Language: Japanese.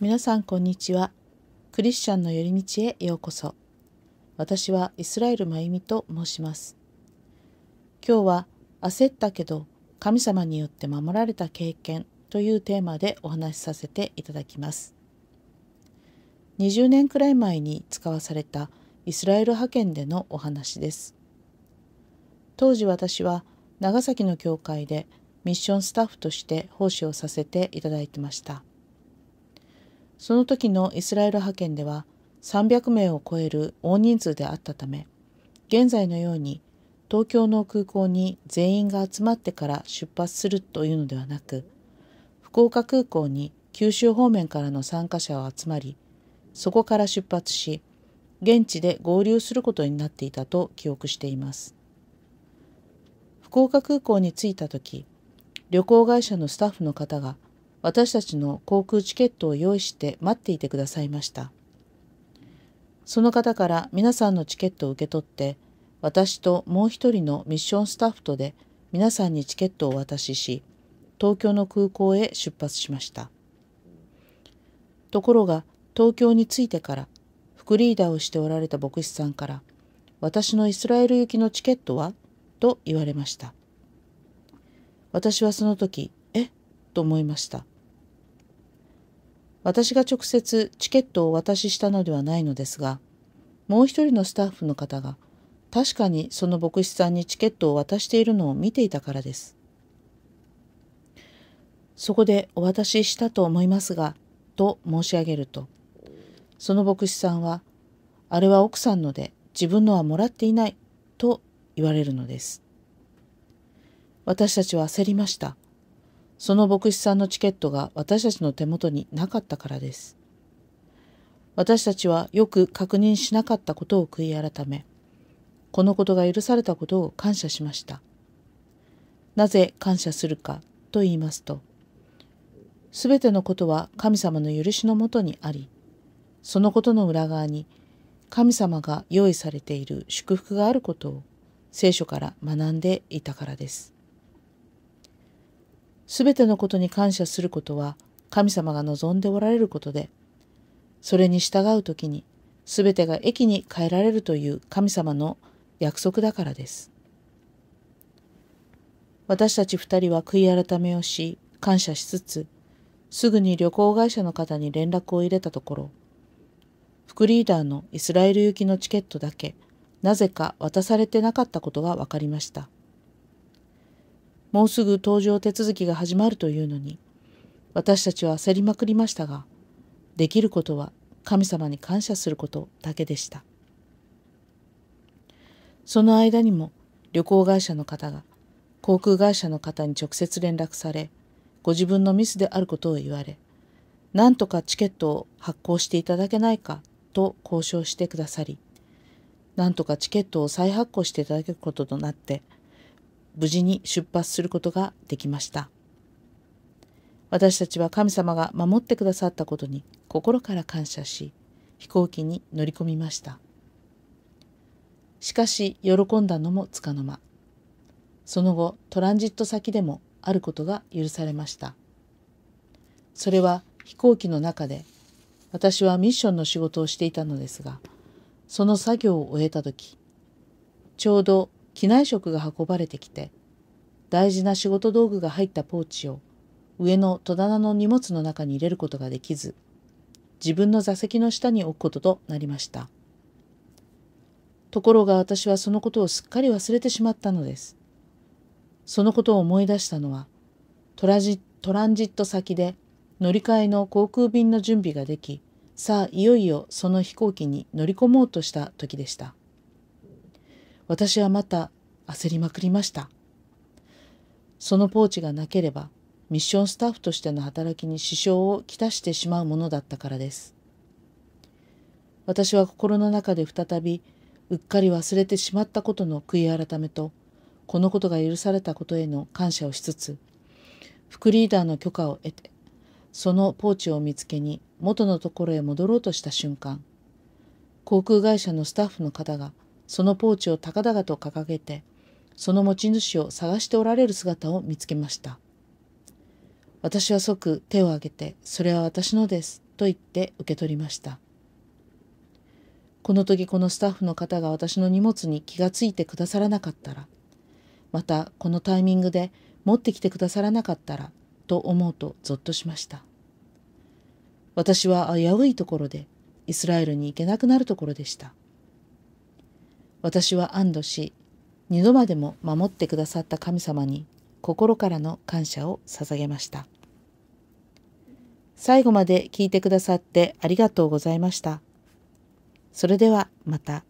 皆さんこんにちはクリスチャンの寄り道へようこそ私はイスラエルまゆみと申します今日は焦ったけど神様によって守られた経験というテーマでお話しさせていただきます20年くらい前に使わされたイスラエル派遣でのお話です当時私は長崎の教会でミッションスタッフとして奉仕をさせていただいてました。その時のイスラエル派遣では300名を超える大人数であったため現在のように東京の空港に全員が集まってから出発するというのではなく福岡空港に九州方面からの参加者を集まりそこから出発し現地で合流することになっていたと記憶しています福岡空港に着いた時旅行会社のスタッフの方が私たちの航空チケットを用意して待っていてくださいました。その方から皆さんのチケットを受け取って、私ともう一人のミッションスタッフとで皆さんにチケットをお渡しし、東京の空港へ出発しました。ところが、東京に着いてから、副リーダーをしておられた牧師さんから、私のイスラエル行きのチケットはと言われました。私はその時、と思いました私が直接チケットをお渡ししたのではないのですがもう一人のスタッフの方が確かにその牧師さんにチケットを渡しているのを見ていたからですそこでお渡ししたと思いますがと申し上げるとその牧師さんはあれは奥さんので自分のはもらっていないと言われるのです私たちは焦りましたその牧師さんのチケットが私たちの手元になかったからです。私たちはよく確認しなかったことを悔い改め、このことが許されたことを感謝しました。なぜ感謝するかと言いますと、すべてのことは神様の許しのもとにあり、そのことの裏側に神様が用意されている祝福があることを聖書から学んでいたからです。すべてのことに感謝することは神様が望んでおられることで、それに従うときにすべてが益に変えられるという神様の約束だからです。私たち二人は悔い改めをし、感謝しつつ、すぐに旅行会社の方に連絡を入れたところ、副リーダーのイスラエル行きのチケットだけ、なぜか渡されてなかったことが分かりました。もうすぐ搭乗手続きが始まるというのに、私たちは焦りまくりましたが、できることは神様に感謝することだけでした。その間にも旅行会社の方が航空会社の方に直接連絡され、ご自分のミスであることを言われ、なんとかチケットを発行していただけないかと交渉してくださり、なんとかチケットを再発行していただくこととなって、無事に出発することができました。私たちは神様が守ってくださったことに心から感謝し、飛行機に乗り込みました。しかし、喜んだのもつかの間。その後、トランジット先でもあることが許されました。それは飛行機の中で、私はミッションの仕事をしていたのですが、その作業を終えた時、ちょうど機内食が運ばれてきて大事な仕事道具が入ったポーチを上の戸棚の荷物の中に入れることができず自分の座席の下に置くこととなりましたところが私はそのことをすっかり忘れてしまったのですそのことを思い出したのはトラジトランジット先で乗り換えの航空便の準備ができさあいよいよその飛行機に乗り込もうとした時でした私はまた焦りまくりました。そのポーチがなければミッションスタッフとしての働きに支障をきたしてしまうものだったからです。私は心の中で再びうっかり忘れてしまったことの悔い改めとこのことが許されたことへの感謝をしつつ副リーダーの許可を得てそのポーチを見つけに元のところへ戻ろうとした瞬間航空会社のスタッフの方がそのポーチを高々と掲げてその持ち主を探しておられる姿を見つけました。私は即手を挙げて、それは私のです、と言って受け取りました。この時このスタッフの方が私の荷物に気がついてくださらなかったら、またこのタイミングで持ってきてくださらなかったら、と思うとぞっとしました。私は危ういところでイスラエルに行けなくなるところでした。私は安堵し二度までも守ってくださった神様に心からの感謝を捧げました。最後まで聞いてくださってありがとうございました。それではまた。